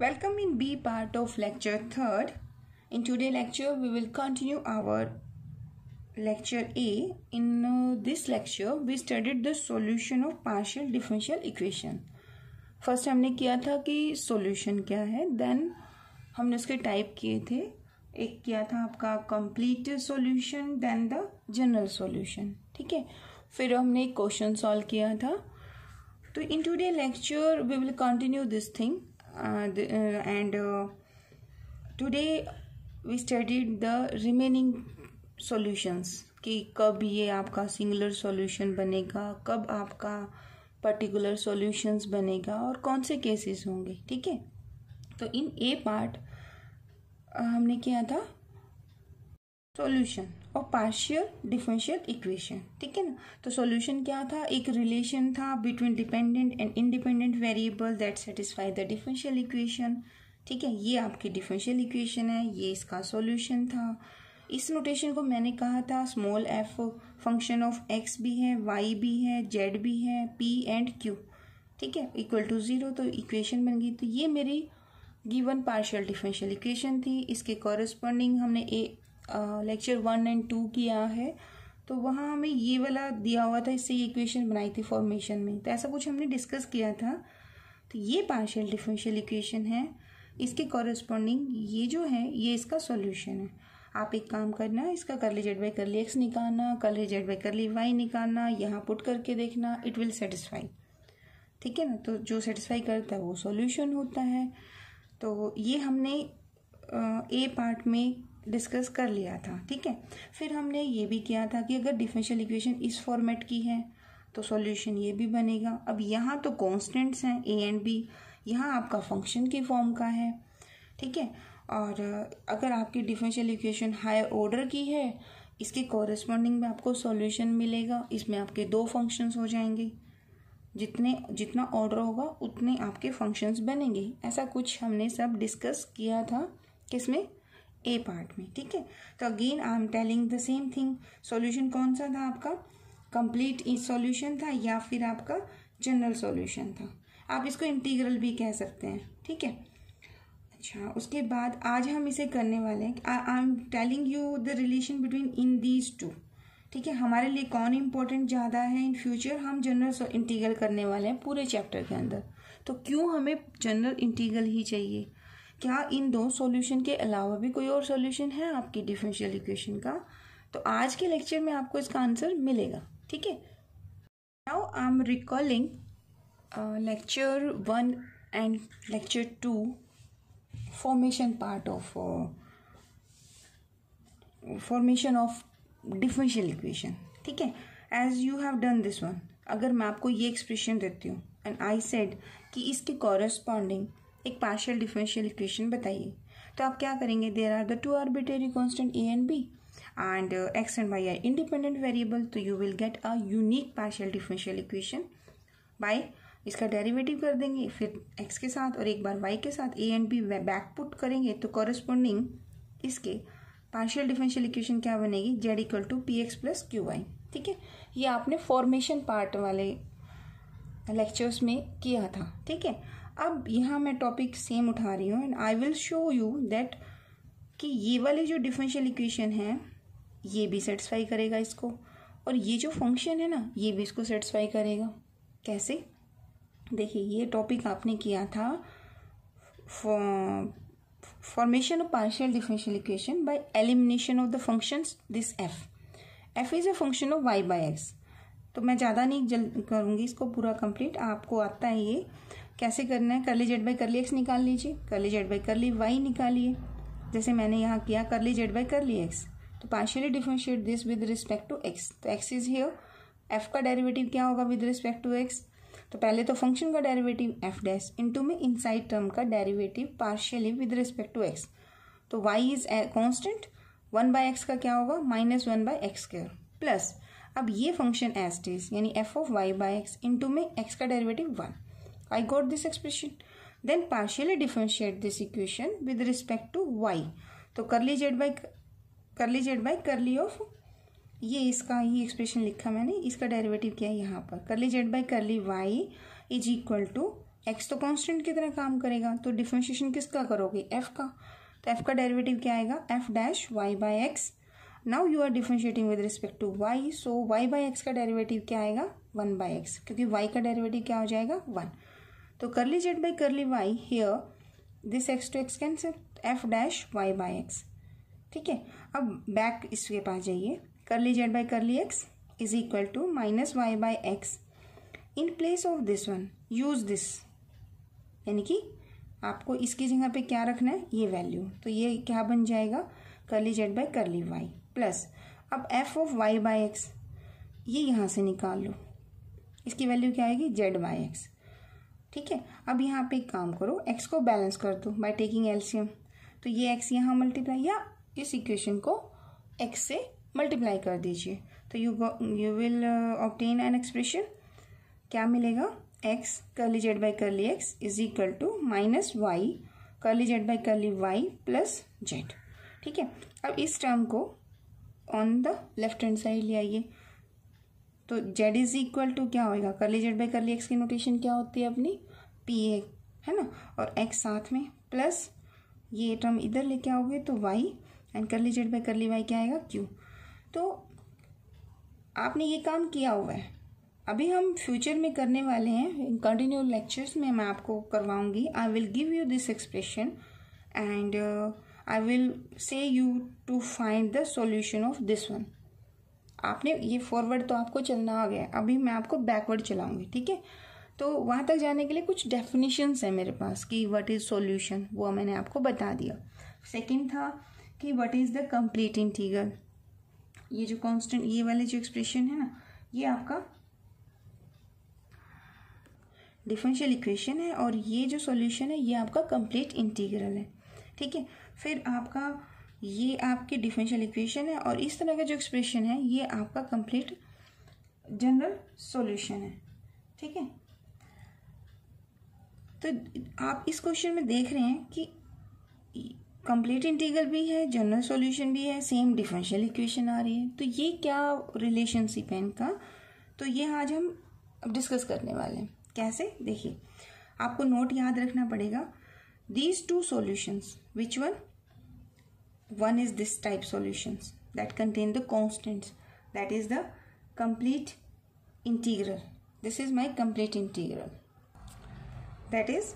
Welcome in B part of lecture 3rd. In today lecture we will continue our lecture A. In uh, this lecture we studied the solution of partial differential equation. First हमने किया था कि solution क्या है then हमने उसके type किए थे एक किया था आपका complete solution then the general solution ठीक है फिर हमने एक क्वेश्चन सॉल्व किया था तो in today lecture we will continue this thing and today we studied the remaining solutions कि कब ये आपका सिंगुलर सॉल्यूशन बनेगा कब आपका पर्टिकुलर सॉल्यूशंस बनेगा और कौन से केसेस होंगे ठीक है तो इन ए पार्ट uh, हमने किया था सॉल्यूशन और पार्शियल डिफरेंशियल इक्वेशन ठीक है ना तो सॉल्यूशन क्या था एक रिलेशन था between dependent and independent variable that satisfy the differential equation ठीक है ये आपकी डिफरेंशियल इक्वेशन है ये इसका सॉल्यूशन था इस नोटेशन को मैंने कहा था small F function of X भी है वाई भी है जेड भी है पी एंड क्यू ठीक है इक्वल टू ज़ीरो तो इक्वेशन बन गई तो ये मेरी गिवन पार्शियल डिफरेंशियल इक्वेशन थी इसके कॉरस्पॉन्डिंग हमने a lecture one and two किया है तो वहाँ हमें ये वाला दिया हुआ था इससे ये इक्वेशन बनाई थी फॉर्मेशन में तो ऐसा कुछ हमने डिस्कस किया था तो ये पार्शियल डिफरेंशियल इक्वेशन है इसके कॉरेस्पॉन्डिंग ये जो है ये इसका सॉल्यूशन है आप एक काम करना इसका करली जेड बाई करली एक्स निकालना ली जेड बाई करली वाई निकालना यहाँ पुट करके देखना इट विल सेटिस्फाई ठीक है ना तो जो सेटिस्फाई करता है वो सॉल्यूशन होता है तो ये हमने ए पार्ट में डिस्कस कर लिया था ठीक है फिर हमने ये भी किया था कि अगर डिफरेंशियल इक्वेशन इस फॉर्मेट की है तो सॉल्यूशन ये भी बनेगा अब यहाँ तो कॉन्स्टेंट्स हैं ए एंड बी यहाँ आपका फंक्शन के फॉर्म का है ठीक है और अगर आपकी डिफरेंशियल इक्वेशन हाई ऑर्डर की है इसके कॉरेस्पॉन्डिंग में आपको सॉल्यूशन मिलेगा इसमें आपके दो फंक्शंस हो जाएंगे जितने जितना ऑर्डर होगा उतने आपके फंक्शंस बनेंगे ऐसा कुछ हमने सब डिस्कस किया था किसमें ए पार्ट में ठीक है तो again I am telling the same thing solution कौन सा था आपका कंप्लीट सॉल्यूशन था या फिर आपका जनरल सॉल्यूशन था आप इसको इंटीग्रल भी कह सकते हैं ठीक है अच्छा उसके बाद आज हम इसे करने वाले हैं I am telling you the relation between in these two ठीक है हमारे लिए कौन इम्पोर्टेंट ज़्यादा है इन फ्यूचर हम जनरल इंटीग्रल करने वाले हैं पूरे चैप्टर के अंदर तो क्यों हमें जनरल इंटीग्रल ही चाहिए क्या इन दो सॉल्यूशन के अलावा भी कोई और सॉल्यूशन है आपकी डिफरेंशियल इक्वेशन का तो आज के लेक्चर में आपको इसका आंसर मिलेगा ठीक है now I am recalling lecture one and lecture two formation part of formation of differential equation ठीक है as you have done this one अगर मैं आपको ये एक्सप्रेशन देती हूँ एंड आई सेड कि इसके कॉरस्पॉन्डिंग एक पार्शियल डिफरेंशियल इक्वेशन बताइए तो आप क्या करेंगे there are the two arbitrary constant A and B and X and Y are independent variable तो you will get a unique partial differential equation by इसका डेरिवेटिव कर देंगे फिर एक्स के साथ और एक बार वाई के साथ ए एंड बी बैकपुट करेंगे तो कॉरेस्पॉन्डिंग इसके पार्शियल डिफरेंशियल इक्वेशन क्या बनेगी Z equal to P x plus Q Y ठीक है ये आपने फॉर्मेशन पार्ट वाले लेक्चर्स में किया था ठीक है अब यहाँ मैं टॉपिक सेम उठा रही हूँ and I will show you that कि ये वाली जो डिफरेंशियल इक्वेशन है ये भी सेटिस्फाई करेगा इसको और ये जो फंक्शन है ना ये भी इसको सेटिस्फाई करेगा कैसे देखिए ये टॉपिक आपने किया था formation of partial differential equation by elimination of the functions this F F is a function of Y by X तो मैं ज़्यादा नहीं जल करूँगी इसको पूरा कंप्लीट आपको आता है ये कैसे करना है करली जेड बाई करली एक्स निकाल लीजिए करली जेड बाई करली वाई निकालिए जैसे मैंने यहाँ किया curly Z by curly X तो partially differentiate this with respect to X तो एक्स इज हेयर एफ का डेरिवेटिव क्या होगा विद रिस्पेक्ट टू एक्स तो पहले तो फंक्शन का डेरिवेटिव एफ डैश इंटू में साइड टर्म का derivative partially with respect to X तो Y is constant one by X का क्या होगा minus one by X square plus अब ये फंक्शन एस डेज यानी F of Y by X into में एक्स का derivative one I got this expression. Then partially differentiate this equation with respect to y. तो curly Z by curly Z by curly of ये इसका ये expression लिखा मैंने इसका derivative है यहाँ पर curly Z by curly Y is equal to X तो कॉन्स्टेंट की तरह काम करेगा तो डिफ्रेंशिएशन किसका करोगे एफ का तो एफ का डेरिवेटिव क्या आएगा F dash Y by X now you are differentiating with respect to Y so Y by X का डेरिवेटिव क्या आएगा वन बाई एक्स क्योंकि वाई का डेरिवेटिव क्या हो जाएगा वन तो curly Z by curly Y here this X to X cancel F dash Y by x ठीक है अब बैक इसके पास जाइए curly Z by curly X is equal to minus Y by X in place of this one use this यानी कि आपको इसकी जगह पे क्या रखना है ये वैल्यू तो ये क्या बन जाएगा curly Z by curly Y plus अब F of Y by X ये यहाँ से निकाल लो इसकी वैल्यू क्या आएगी जेड बाई एक्स ठीक है अब यहाँ पे एक काम करो एक्स को बैलेंस कर दो बाय टेकिंग एल्सियम तो ये एक्स यहाँ मल्टीप्लाई या इस इक्वेशन को एक्स से मल्टीप्लाई कर दीजिए तो you you will obtain an expression क्या मिलेगा x curly z by curly x is equal to minus y curly z by curly y plus z ठीक है अब इस टर्म को on the left hand side ले आइए तो जेड इज इक्वल टू क्या होएगा curly Z by curly x की नोटेशन क्या होती है अपनी पी ए है ना और एक्स साथ में प्लस ये टर्म इधर लेके आओगे तो y and curly Z by curly y क्या आएगा क्यू तो आपने ये काम किया हुआ है अभी हम फ्यूचर में करने वाले हैं इन कंटिन्यू लेक्चर्स में मैं आपको करवाऊंगी I will give you this expression and I will say you to find the solution of this one आपने ये फॉरवर्ड तो आपको चलना आ गया अभी मैं आपको बैकवर्ड चलाऊंगी ठीक है तो वहाँ तक जाने के लिए कुछ डेफिनेशंस है मेरे पास कि व्हाट इज़ सॉल्यूशन वो मैंने आपको बता दिया सेकंड था कि what is the complete integer ये जो कांस्टेंट ये वाले जो एक्सप्रेशन है ना ये आपका डिफरेंशियल इक्वेशन है और ये जो सॉल्यूशन है ये आपका कंप्लीट इंटीग्रल है ठीक है फिर आपका ये आपके डिफरेंशियल इक्वेशन है और इस तरह का जो एक्सप्रेशन है ये आपका कंप्लीट जनरल सॉल्यूशन है ठीक है तो आप इस क्वेश्चन में देख रहे हैं कि कंप्लीट इंटीग्रल भी है जनरल सॉल्यूशन भी है सेम डिफरेंशियल इक्वेशन आ रही है तो ये क्या रिलेशनशिप है इनका तो ये आज हम डिस्कस करने वाले हैं कैसे देखिए आपको नोट याद रखना पड़ेगा these two solutions which one one is this type solutions that contain the constants that is the complete integral this is my complete integral that is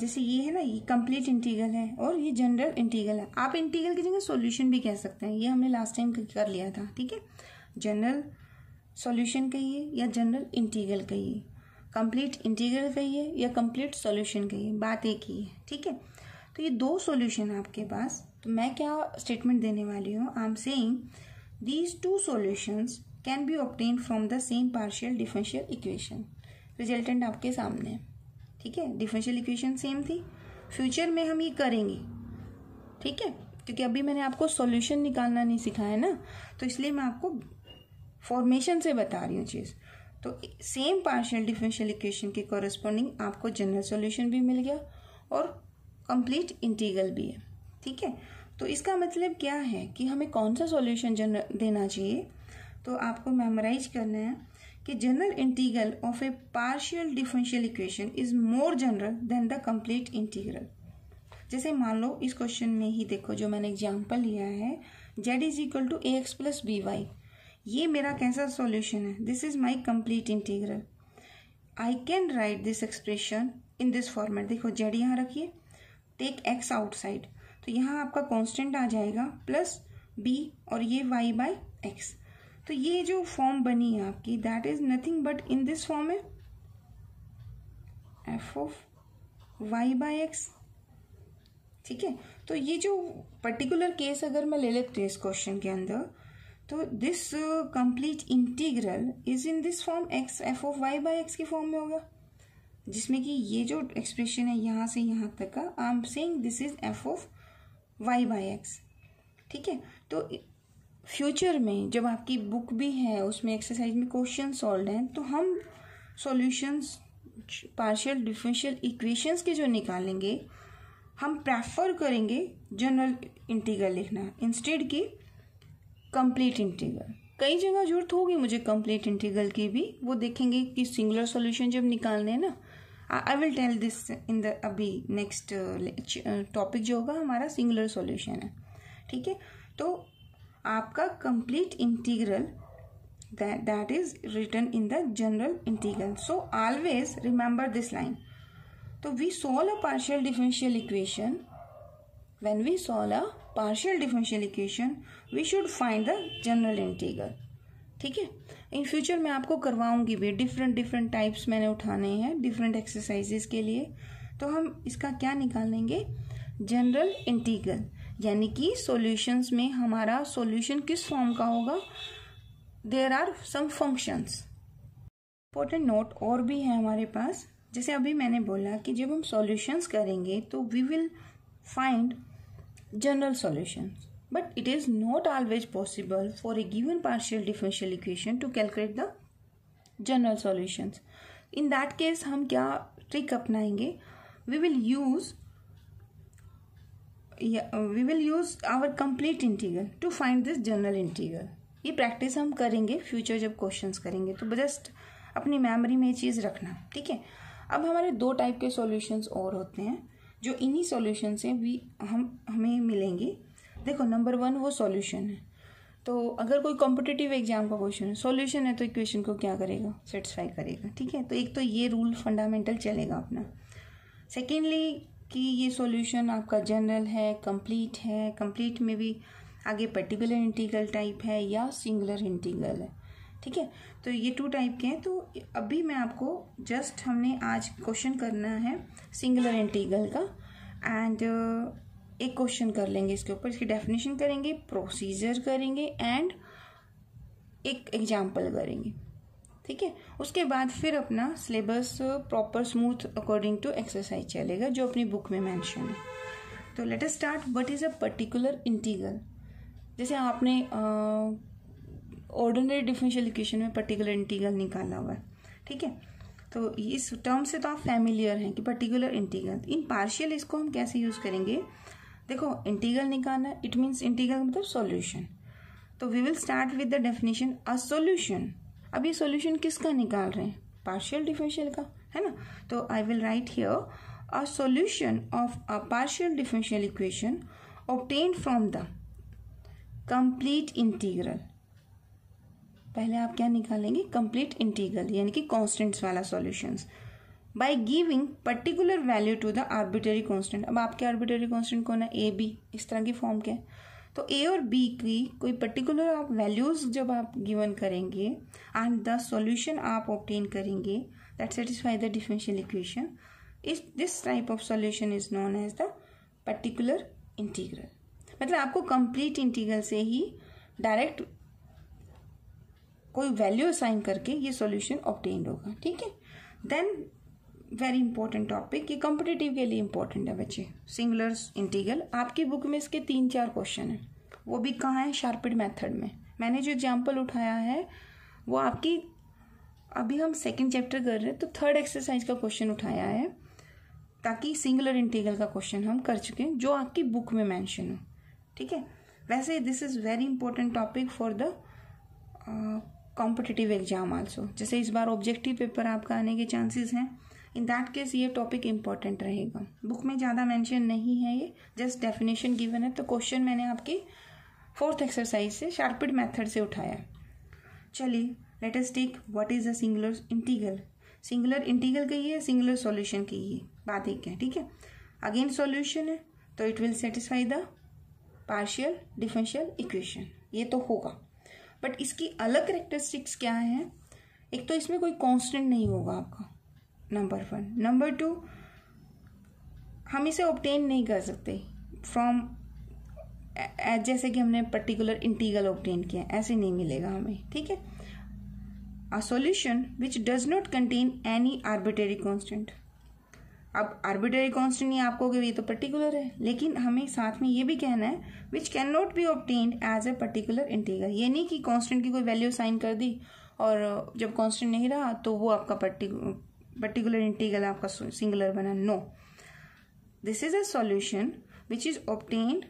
जैसे ये है ना ये complete integral है और ये general integral है आप integral की जगह solution भी कह सकते हैं ये हमने last time कर लिया था ठीक है general solution कहिए या general integral कहिए complete integral कहिए या complete solution कहिए बात एक ही है ठीक है तो ये दो सॉल्यूशन आपके पास तो मैं क्या स्टेटमेंट देने वाली हूँ I am saying these two solutions can be obtain from the same partial differential equation resultant आपके सामने है ठीक है डिफरेंशियल इक्वेशन सेम थी फ्यूचर में हम ये करेंगे ठीक है क्योंकि अभी मैंने आपको सॉल्यूशन निकालना नहीं सिखाया ना तो इसलिए मैं आपको फॉर्मेशन से बता रही हूँ चीज़ तो सेम पार्शियल डिफरेंशियल इक्वेशन के कॉरस्पॉन्डिंग आपको जनरल सॉल्यूशन भी मिल गया और कंप्लीट इंटीग्रल भी है ठीक है तो इसका मतलब क्या है कि हमें कौन सा सॉल्यूशन देना चाहिए तो आपको मेमोराइज करना है कि general integral of a partial differential equation is more general than the complete integral जैसे मान लो इस क्वेश्चन में ही देखो जो मैंने एग्जाम्पल लिया है z is equal to a x plus b y ये मेरा कैसा सॉल्यूशन है this is my complete integral I can write this expression in this format देखो जेड यहाँ रखिए टेक एक्स आउटसाइड तो यहाँ आपका कांस्टेंट आ जाएगा प्लस बी और ये वाई बाई एक्स तो ये जो फॉर्म बनी है आपकी that is nothing but in this form है f of Y by x ठीक है तो ये जो पर्टिकुलर केस अगर मैं ले लेती हूँ इस क्वेश्चन के अंदर तो this complete integral is in this form x f of Y by x के फॉर्म में होगा जिसमें कि ये जो एक्सप्रेशन है यहाँ से यहाँ तक का I am saying this is f of Y by x ठीक है तो फ्यूचर में जब आपकी बुक भी है उसमें एक्सरसाइज में क्वेश्चन सॉल्व हैं तो हम सॉल्यूशंस पार्शियल डिफरेंशियल इक्वेशंस के जो निकालेंगे हम प्रेफर करेंगे जनरल इंटीग्रल लिखना इंस्टेड की कंप्लीट इंटीग्रल कई जगह जरूरत होगी मुझे कंप्लीट इंटीग्रल की भी वो देखेंगे कि सिंगुलर सॉल्यूशन जब निकालने हैं ना I will tell this in the अभी नेक्स्ट टॉपिक uh, uh, जो होगा हमारा सिंगुलर सोल्यूशन है ठीक है तो आपका complete integral that is return in the general integral so always remember this line तो we solve a partial differential equation when we solve a partial differential equation we should find the general integral ठीक है in future मैं आपको करवाऊंगी भी different different types मैंने उठाने हैं different exercises के लिए तो हम इसका क्या निकालेंगे जनरल इंटीग्रल यानी कि सॉल्यूशंस में हमारा सॉल्यूशन किस फॉर्म का होगा there are some functions important note और भी है हमारे पास जैसे अभी मैंने बोला कि जब हम सॉल्यूशंस करेंगे तो we will find general solutions but it is not always possible for a given partial differential equation to calculate the general solutions. In that case hum kya trick apnayenge We will use yeah, we will use our complete integral to find this general integral ये practice हम करेंगे future जब questions करेंगे तो just अपनी memory में ये चीज़ रखना ठीक है अब हमारे दो टाइप के सॉल्यूशंस और होते हैं जो इन्हीं सॉल्यूशन से भी हम हमें मिलेंगे देखो नंबर वन वो सॉल्यूशन है तो अगर कोई कॉम्पिटिटिव एग्जाम का क्वेश्चन है सॉल्यूशन है तो इक्वेशन को क्या करेगा सेटिस्फाई करेगा ठीक है तो एक तो ये रूल फंडामेंटल चलेगा अपना सेकेंडली कि ये सॉल्यूशन आपका जनरल है कंप्लीट है कंप्लीट में भी आगे पर्टिकुलर इंटीग्रल टाइप है या सिंगुलर इंटीग्रल है ठीक है तो ये टू टाइप के हैं तो अभी मैं आपको जस्ट हमने आज क्वेश्चन करना है सिंगुलर इंटीग्रल का एंड एक क्वेश्चन कर लेंगे इसके ऊपर इसकी डेफिनेशन करेंगे प्रोसीजर करेंगे एंड एक एग्जाम्पल करेंगे ठीक है उसके बाद फिर अपना syllabus proper smooth according to exercise चलेगा जो अपनी बुक में मेंशन है तो let us start what is a particular integral जैसे आपने ऑर्डिनरी डिफरेंशियल इक्वेशन में पर्टिकुलर इंटीग्रल निकाला हुआ है ठीक है तो इस टर्म से तो आप फैमिलियर हैं कि पर्टिकुलर इंटीग्रल इन पार्शियल इसको हम कैसे यूज़ करेंगे देखो इंटीग्रल निकालना है इट मीन्स इंटीगल मतलब सॉल्यूशन तो we will start with the definition a solution अब ये सॉल्यूशन किसका निकाल रहे हैं पार्शियल डिफरेंशियल का है ना तो I will write here a solution of a partial differential equation obtain from the complete integral पहले आप क्या निकालेंगे कंप्लीट इंटीग्रल यानी कि कॉन्स्टेंट्स वाला solutions by giving particular value to the arbitrary constant अब आपके आर्बिटरी कॉन्स्टेंट कौन है ए बी इस तरह की फॉर्म के तो ए और बी की कोई पर्टिकुलर आप वैल्यूज जब आप गिवन करेंगे एंड द सोल्यूशन आप ऑप्टेन करेंगे that satisfy the differential equation इस this type of solution is known as the particular integral मतलब आपको कंप्लीट इंटीग्रल से ही डायरेक्ट कोई वैल्यू असाइन करके ये सॉल्यूशन ऑप्टेन होगा ठीक है देन वेरी इंपॉर्टेंट टॉपिक ये कॉम्पिटेटिव के लिए इंपॉर्टेंट है बच्चे सिंगुलर्स इंटीगल आपकी बुक में इसके तीन चार क्वेश्चन हैं वो भी कहाँ हैं शार्पिड मेथड में मैंने जो एग्जाम्पल उठाया है वो आपकी अभी हम सेकेंड चैप्टर कर रहे हैं तो थर्ड एक्सरसाइज का क्वेश्चन उठाया है ताकि सिंगुलर इंटीगल का क्वेश्चन हम कर चुके हैं जो आपकी बुक में मैंशन हो ठीक है वैसे this is very important topic for the competitive exam also जैसे इस बार ऑब्जेक्टिव पेपर आपका आने के चांसेस हैं इन दैट केस ये टॉपिक इंपॉर्टेंट रहेगा बुक में ज़्यादा मेंशन नहीं है ये जस्ट डेफिनेशन गिवन है तो क्वेश्चन मैंने आपकी फोर्थ एक्सरसाइज से शार्पिड मेथड से उठाया चलिए let us take what is a singular integral singular integral कहिए है सिंगुलर सॉल्यूशन कही है बात एक है ठीक है अगेन सॉल्यूशन है तो it will satisfy the partial differential equation ये तो होगा बट इसकी अलग करेक्टरिस्टिक्स क्या है एक तो इसमें कोई कांस्टेंट नहीं होगा आपका नंबर वन नंबर टू हम इसे ऑप्टेन नहीं कर सकते फ्रॉम जैसे कि हमने पर्टिकुलर इंटीगल ऑप्टेन किया ऐसे नहीं मिलेगा हमें ठीक है a solution which does not contain any arbitrary constant अब आर्बिटरी कांस्टेंट ये आपको ये तो पर्टिकुलर है लेकिन हमें साथ में ये भी कहना है which can not be obtained as a particular integral ये नहीं कि कांस्टेंट की कोई वैल्यू साइन कर दी और जब कांस्टेंट नहीं रहा तो वो आपका पर्टिकुलर पर्टिकुलर इंटीग्रल आपका सिंगुलर बना no this is a solution which is obtained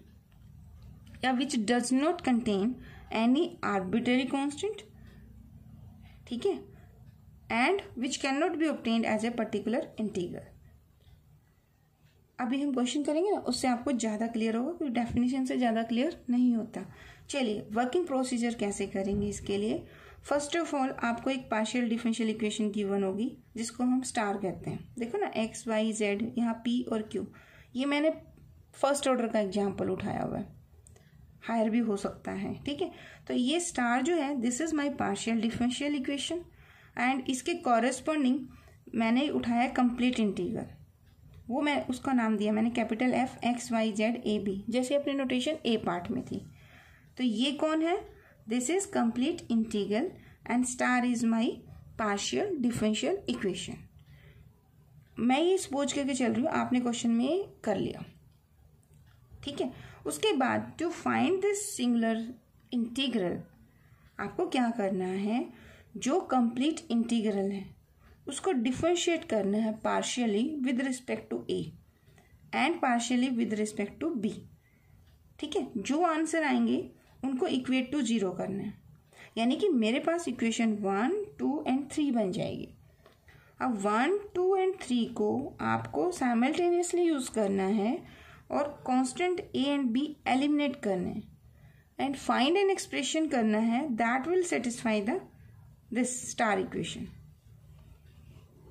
या which does not contain any arbitrary constant ठीक है and which can not be obtained as a particular integer अभी हम क्वेश्चन करेंगे ना उससे आपको ज़्यादा क्लियर होगा क्योंकि डेफिनेशन से ज़्यादा क्लियर नहीं होता चलिए वर्किंग प्रोसीजर कैसे करेंगे इसके लिए फर्स्ट ऑफ ऑल आपको एक पार्शियल डिफरेंशियल इक्वेशन गिवन होगी जिसको हम स्टार कहते हैं देखो ना एक्स वाई जेड यहाँ पी और क्यू ये मैंने फर्स्ट ऑर्डर का एग्जाम्पल उठाया हुआ है हायर भी हो सकता है ठीक है तो ये स्टार जो है this is my partial differential equation and इसके कॉरेस्पॉन्डिंग मैंने उठाया कंप्लीट इंटीगर वो मैं उसका नाम दिया मैंने capital F x y z a b जैसे अपने नोटेशन ए पार्ट में थी तो ये कौन है This is complete integral and star is my partial differential equation मैं ये सपोज करके चल रही हूँ आपने क्वेश्चन में कर लिया ठीक है उसके बाद to find this singular integral आपको क्या करना है जो कंप्लीट इंटीग्रल है उसको डिफ्रेंशिएट करना है partially with respect to a and partially with respect to b ठीक है जो आंसर आएंगे उनको इक्वेट टू जीरो करना है यानी कि मेरे पास equation one two and three बन जाएगी अब वन टू एंड थ्री को आपको साइमल्टेनियसली यूज़ करना है और constant a and b eliminate करना है एंड फाइंड एन एक्सप्रेशन करना है that will satisfy the this star equation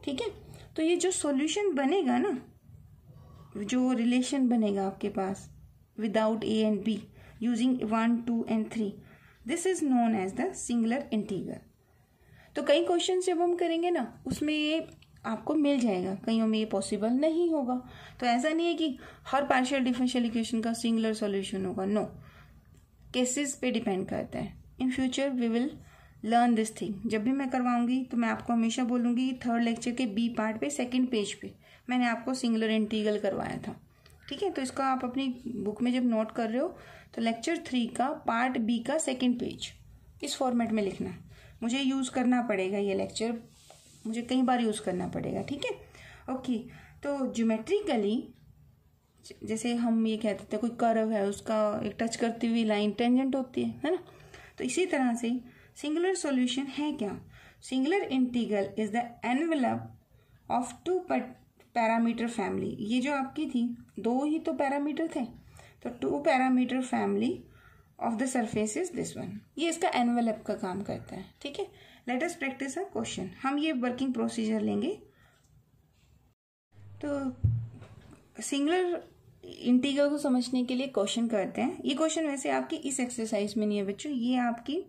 ठीक है तो ये जो सॉल्यूशन बनेगा ना जो रिलेशन बनेगा आपके पास without a and b using one two and three this is known as the singular integer तो कई क्वेश्चन जब हम करेंगे ना उसमें ये आपको मिल जाएगा कईयों में ये पॉसिबल नहीं होगा तो ऐसा नहीं है कि हर पार्शियल डिफरेंशियल इक्वेशन का सिंगुलर सॉल्यूशन होगा नो केसेस पे डिपेंड करता है in future we will learn this thing जब भी मैं करवाऊंगी तो मैं आपको हमेशा बोलूंगी थर्ड लेक्चर के बी पार्ट पे सेकंड पेज पे मैंने आपको सिंगलर इंटीगल करवाया था ठीक है तो इसका आप अपनी बुक में जब नोट कर रहे हो तो लेक्चर थ्री का पार्ट बी का सेकेंड पेज इस फॉर्मेट में लिखना मुझे यूज़ करना पड़ेगा ये लेक्चर मुझे कई बार यूज़ करना पड़ेगा ठीक है ओके तो ज्योमेट्रिकली जैसे हम ये कहते थे कोई कर्व है उसका एक टच करती हुई लाइन टेंजेंट होती है है ना तो इसी तरह से सिंगुलर सॉल्यूशन है क्या singular integral is the envelope of two parameter family ये जो आपकी थी दो ही तो पैरामीटर थे तो two parameter family of the surface is this one ये इसका एनवेलप का काम करता है ठीक है let us practice a question हम ये वर्किंग प्रोसीजर लेंगे तो सिंगुलर इंटीगर को समझने के लिए क्वेश्चन करते हैं ये क्वेश्चन वैसे आपकी इस एक्सरसाइज में नहीं है बच्चों ये आपकी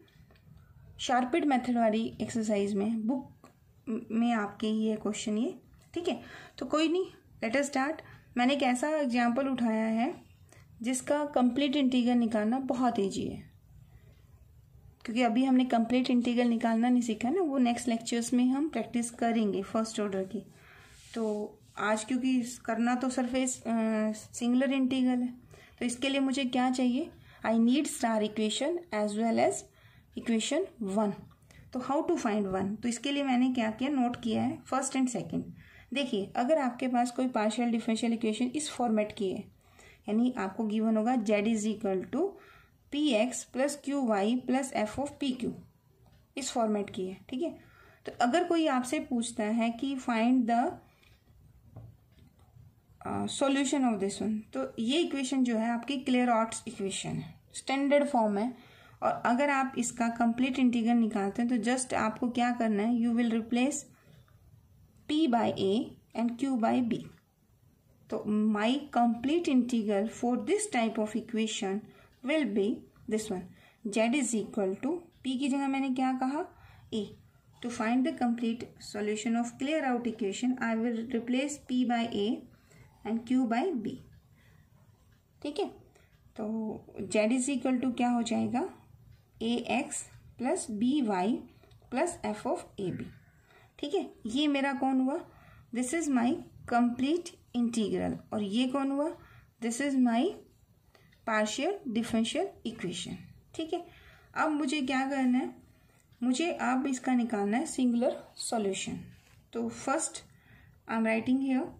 शार्पिड मेथड वाली एक्सरसाइज में बुक में आपके ये क्वेश्चन ये ठीक है तो कोई नहीं लेट अस स्टार्ट मैंने एक ऐसा एग्जाम्पल उठाया है जिसका कंप्लीट इंटीगल निकालना बहुत ईजी है क्योंकि अभी हमने कंप्लीट इंटीगल निकालना नहीं सीखा ना वो नेक्स्ट लेक्चर्स में हम प्रैक्टिस करेंगे फर्स्ट ऑर्डर की तो आज क्योंकि करना तो सरफेस सिंगुलर इंटीगल है तो इसके लिए मुझे क्या चाहिए I need star equation as well as equation one तो हाउ टू फाइंड वन तो इसके लिए मैंने क्या किया नोट किया है फर्स्ट एंड सेकेंड देखिए अगर आपके पास कोई पार्शियल डिफरेंशियल इक्वेशन इस फॉर्मेट की है यानी आपको गिवन होगा z is equal to P x plus Q y plus f of p q इस फॉर्मेट की है ठीक है तो अगर कोई आपसे पूछता है कि find the solution of this one तो ये इक्वेशन जो है आपकी क्लियर ऑट्स इक्वेशन है स्टैंडर्ड फॉर्म है और अगर आप इसका कंप्लीट इंटीग्रल निकालते हैं तो जस्ट आपको क्या करना है you will replace p by a and q by b. So my complete integral for this type of equation will be this one. z is equal to p की जगह मैंने क्या कहा a. To find the complete solution of clear out equation, I will replace p by a and q by b. ठीक है तो Z is equal to क्या हो जाएगा a x plus b y plus f of a b ठीक है ये मेरा कौन हुआ this is my complete integral और ये कौन हुआ this is my partial differential equation ठीक है अब मुझे क्या करना है मुझे अब इसका निकालना है सिंगुलर सॉल्यूशन तो first I am writing here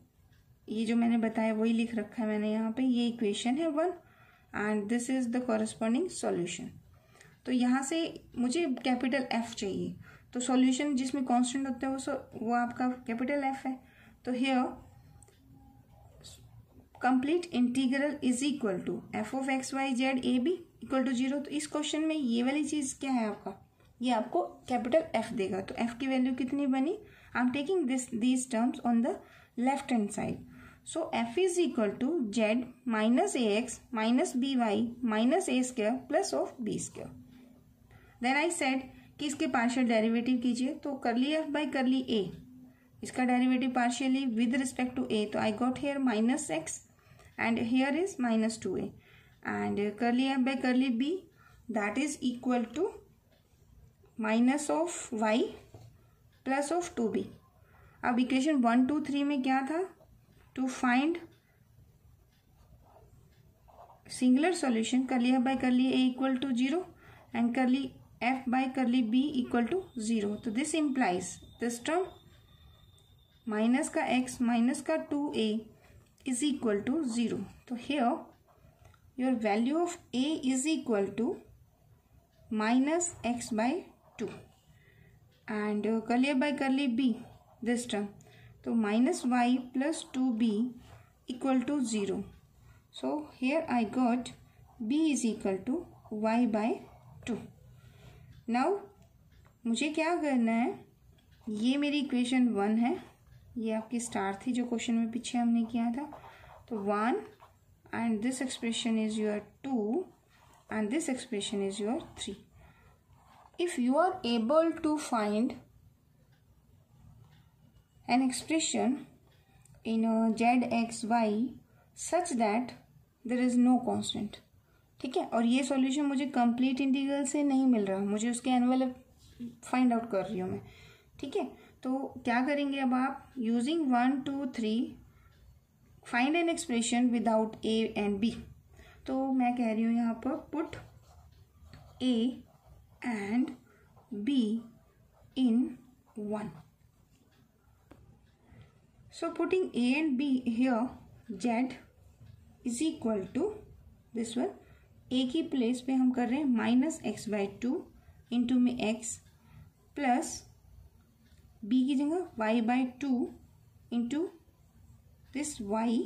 ये जो मैंने बताया वही लिख रखा है मैंने यहाँ पे ये इक्वेशन है one and this is the corresponding solution तो यहाँ से मुझे कैपिटल एफ चाहिए तो सॉल्यूशन जिसमें कांस्टेंट होता है वो वो आपका कैपिटल एफ है तो here complete integral is equal to F of x y z a b equal to zero तो इस क्वेश्चन में ये वाली चीज़ क्या है आपका ये आपको कैपिटल एफ देगा तो एफ की वैल्यू कितनी बनी I am taking this these terms on the left hand side so f is equal to z minus a x minus b y minus a square plus of b square then I said कि इसके partial derivative कीजिए तो करली f by curly a इसका derivative partially with respect to a तो I got here minus x and here is minus two a and curly f by curly b that is equal to minus of y plus of two b अब equation one two three में क्या था to find singular solution कर लिया by कर लिए a equal to zero and कर ली f by curly b equal to zero तो this implies this term minus का x माइनस का two a is equal to zero तो here your value of a is equal to minus x by 2 and uh, curly by curly b this term so minus y plus 2b equal to 0 so here I got b is equal to y by 2 now मुझे क्या करना है ये मेरी equation one है ये आपकी star थी जो क्वेश्चन में पीछे हमने किया था तो one and this expression is your two and this expression is your three if you are able to find an expression in z x y such that there is no constant ठीक है और ये solution मुझे complete integral से नहीं मिल रहा मुझे उसके एनवल फाइंड आउट कर रही हूँ मैं ठीक है तो क्या करेंगे अब आप using one two three find an expression without a and b तो मैं कह रही हूँ यहाँ पर put a and b in one so putting a and b here z is equal to this one एक ही प्लेस पे हम कर रहे हैं minus x by two into में एक्स प्लस बी की जगह y by two into this y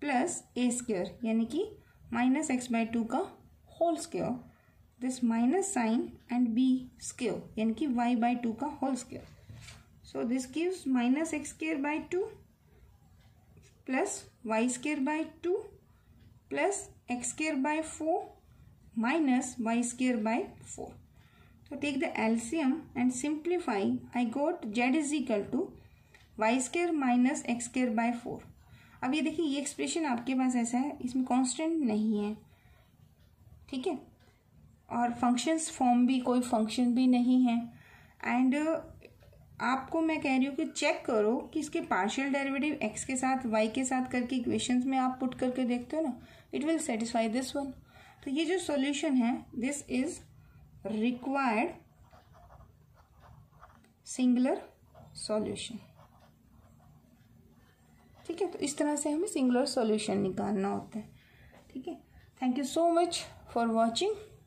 plus a square यानी कि माइनस एक्स बाई टू का whole square this minus sign and b square यानी कि वाई बाई टू का whole square so this gives minus x square by two plus y square by two plus x square by four minus y square by four तो take the LCM and simplify I got z is equal to y square minus x square by four अब ये देखिए ये expression आपके पास ऐसा है इसमें constant नहीं है ठीक है और फंक्शंस फॉर्म भी कोई फंक्शन भी नहीं है एंड आपको मैं कह रही हूँ कि चेक करो कि इसके पार्शियल डेरिवेटिव एक्स के साथ वाई के साथ करके इक्वेशंस में आप पुट करके देखते हो ना it will satisfy this one तो ये जो सॉल्यूशन है this is required singular solution ठीक है तो इस तरह से हमें सिंगुलर सॉल्यूशन निकालना होता है ठीक है thank you so much for watching